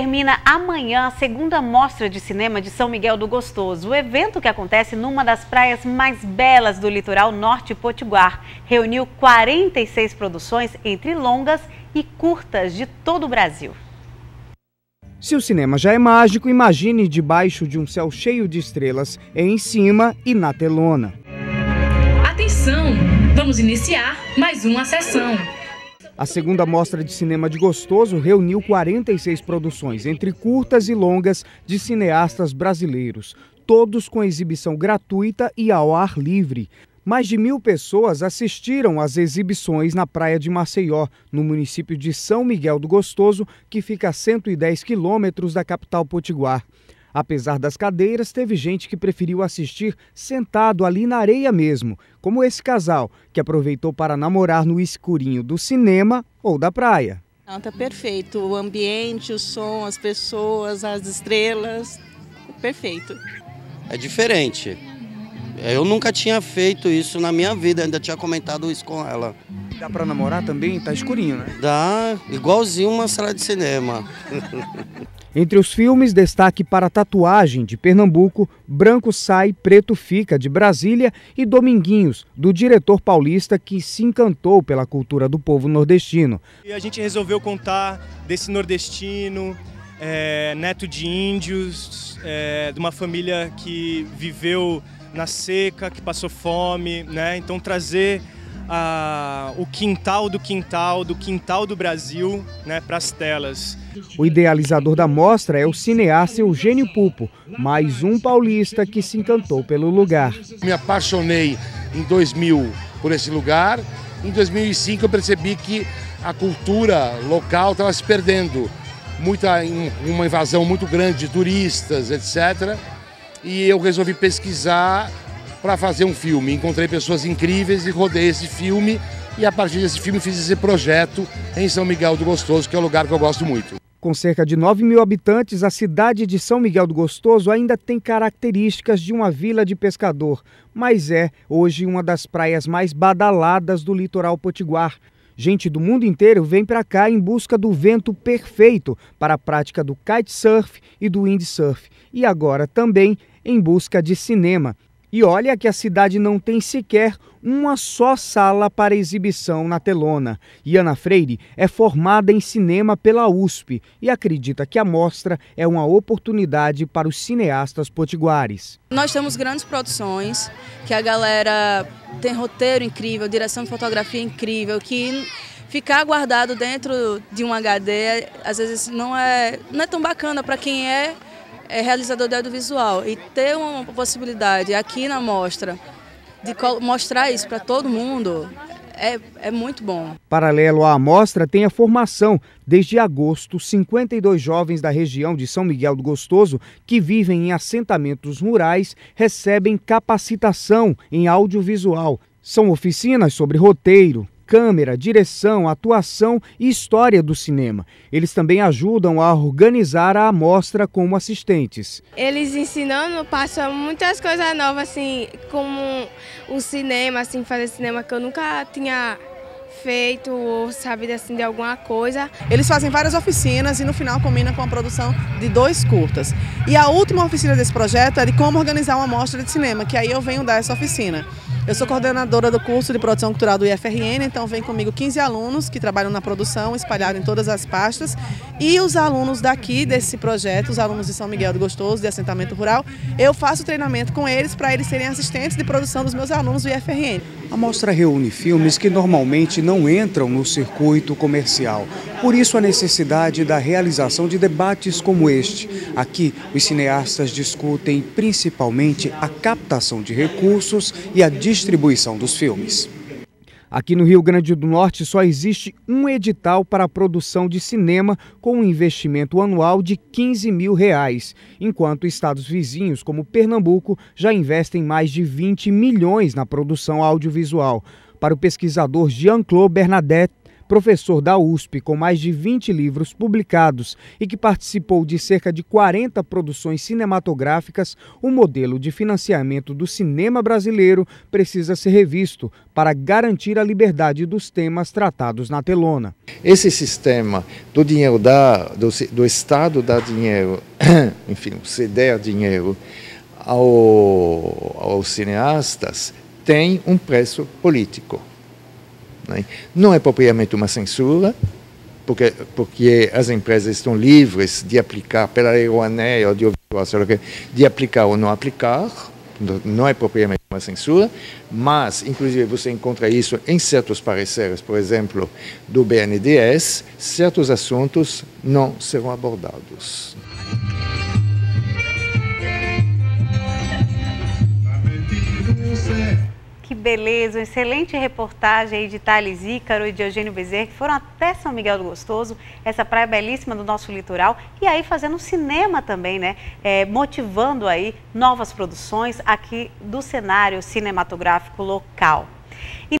Termina amanhã a segunda mostra de cinema de São Miguel do Gostoso, o evento que acontece numa das praias mais belas do litoral norte potiguar. Reuniu 46 produções entre longas e curtas de todo o Brasil. Se o cinema já é mágico, imagine debaixo de um céu cheio de estrelas, em cima e na telona. Atenção! Vamos iniciar mais uma sessão. A segunda mostra de cinema de Gostoso reuniu 46 produções, entre curtas e longas, de cineastas brasileiros, todos com exibição gratuita e ao ar livre. Mais de mil pessoas assistiram às exibições na Praia de Maceió, no município de São Miguel do Gostoso, que fica a 110 quilômetros da capital potiguar. Apesar das cadeiras, teve gente que preferiu assistir sentado ali na areia mesmo, como esse casal, que aproveitou para namorar no escurinho do cinema ou da praia. Não, tá perfeito. O ambiente, o som, as pessoas, as estrelas. Perfeito. É diferente. Eu nunca tinha feito isso na minha vida, ainda tinha comentado isso com ela. Dá para namorar também? Tá escurinho, né? Dá, igualzinho uma sala de cinema. Entre os filmes, destaque para Tatuagem, de Pernambuco, Branco Sai, Preto Fica, de Brasília, e Dominguinhos, do diretor paulista que se encantou pela cultura do povo nordestino. E a gente resolveu contar desse nordestino, é, neto de índios, é, de uma família que viveu na seca, que passou fome, né? Então trazer a, o quintal do quintal, do quintal do Brasil, né, para as telas. O idealizador da mostra é o cineasta Eugênio Pupo, mais um paulista que se encantou pelo lugar. Me apaixonei em 2000 por esse lugar. Em 2005 eu percebi que a cultura local estava se perdendo. Muita, uma invasão muito grande de turistas, etc. E eu resolvi pesquisar para fazer um filme. Encontrei pessoas incríveis e rodei esse filme e a partir desse filme fiz esse projeto em São Miguel do Gostoso, que é um lugar que eu gosto muito. Com cerca de 9 mil habitantes, a cidade de São Miguel do Gostoso ainda tem características de uma vila de pescador, mas é hoje uma das praias mais badaladas do litoral potiguar. Gente do mundo inteiro vem para cá em busca do vento perfeito para a prática do kitesurf e do windsurf, e agora também em busca de cinema. E olha que a cidade não tem sequer uma só sala para exibição na telona. Iana Freire é formada em cinema pela USP e acredita que a mostra é uma oportunidade para os cineastas potiguares. Nós temos grandes produções, que a galera tem roteiro incrível, direção de fotografia incrível, que ficar guardado dentro de um HD às vezes não é, não é tão bacana para quem é é realizador de audiovisual e ter uma possibilidade aqui na mostra de mostrar isso para todo mundo é, é, muito bom. Paralelo à amostra, tem a formação. Desde agosto, 52 jovens da região de São Miguel do Gostoso, que vivem em assentamentos rurais, recebem capacitação em audiovisual. São oficinas sobre roteiro, câmera, direção, atuação e história do cinema. Eles também ajudam a organizar a amostra como assistentes. Eles ensinando passam muitas coisas novas, assim, como o cinema, assim, fazer cinema que eu nunca tinha feito ou sabido assim de alguma coisa. Eles fazem várias oficinas e no final combina com a produção de dois curtas. E a última oficina desse projeto é de como organizar uma mostra de cinema, que aí eu venho dar essa oficina. Eu sou coordenadora do curso de produção cultural do IFRN, então vem comigo 15 alunos que trabalham na produção, espalhados em todas as pastas, e os alunos daqui desse projeto, os alunos de São Miguel do Gostoso, de assentamento rural, eu faço treinamento com eles para eles serem assistentes de produção dos meus alunos do IFRN. A mostra reúne filmes que normalmente não entram no circuito comercial. Por isso a necessidade da realização de debates como este. Aqui, os cineastas discutem principalmente a captação de recursos e a distribuição distribuição dos filmes. Aqui no Rio Grande do Norte só existe um edital para a produção de cinema com um investimento anual de 15 mil reais, enquanto estados vizinhos, como Pernambuco, já investem mais de 20 milhões na produção audiovisual. Para o pesquisador Jean-Claude Bernadette, professor da USP com mais de 20 livros publicados e que participou de cerca de 40 produções cinematográficas, o modelo de financiamento do cinema brasileiro precisa ser revisto para garantir a liberdade dos temas tratados na telona. Esse sistema do dinheiro da, do, do Estado dar dinheiro, enfim, você dinheiro ao, aos cineastas, tem um preço político. Né? Não é propriamente uma censura, porque, porque as empresas estão livres de aplicar, pela lei Rouanet, audiovisual, de aplicar ou não aplicar, não é propriamente uma censura, mas, inclusive, você encontra isso em certos pareceres, por exemplo, do BNDES, certos assuntos não serão abordados. beleza, uma excelente reportagem aí de Thales Ícaro e de Eugênio Bezerra, que foram até São Miguel do Gostoso, essa praia belíssima do nosso litoral, e aí fazendo cinema também, né? É, motivando aí novas produções aqui do cenário cinematográfico local.